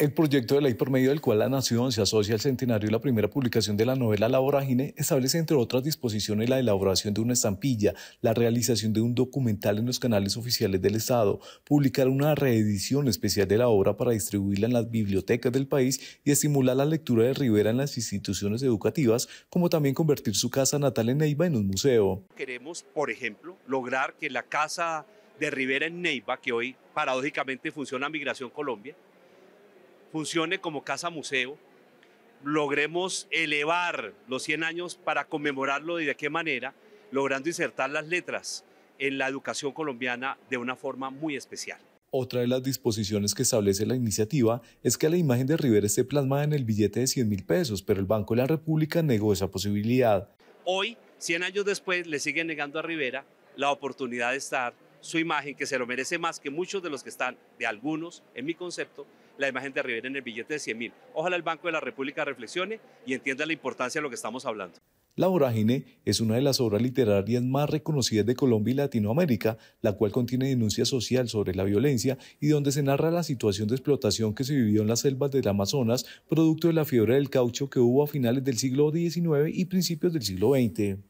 El proyecto de ley por medio del cual la Nación se asocia al centenario y la primera publicación de la novela La Vorágine establece, entre otras disposiciones, la elaboración de una estampilla, la realización de un documental en los canales oficiales del Estado, publicar una reedición especial de la obra para distribuirla en las bibliotecas del país y estimular la lectura de Rivera en las instituciones educativas, como también convertir su casa natal en Neiva en un museo. Queremos, por ejemplo, lograr que la casa de Rivera en Neiva, que hoy paradójicamente funciona Migración Colombia, funcione como casa museo, logremos elevar los 100 años para conmemorarlo y de qué manera, logrando insertar las letras en la educación colombiana de una forma muy especial. Otra de las disposiciones que establece la iniciativa es que la imagen de Rivera esté plasmada en el billete de 100 mil pesos, pero el Banco de la República negó esa posibilidad. Hoy, 100 años después, le sigue negando a Rivera la oportunidad de estar su imagen, que se lo merece más que muchos de los que están, de algunos, en mi concepto, la imagen de Rivera en el billete de 100 mil. Ojalá el Banco de la República reflexione y entienda la importancia de lo que estamos hablando. La Vorágine es una de las obras literarias más reconocidas de Colombia y Latinoamérica, la cual contiene denuncia social sobre la violencia y donde se narra la situación de explotación que se vivió en las selvas del Amazonas, producto de la fiebre del caucho que hubo a finales del siglo XIX y principios del siglo XX.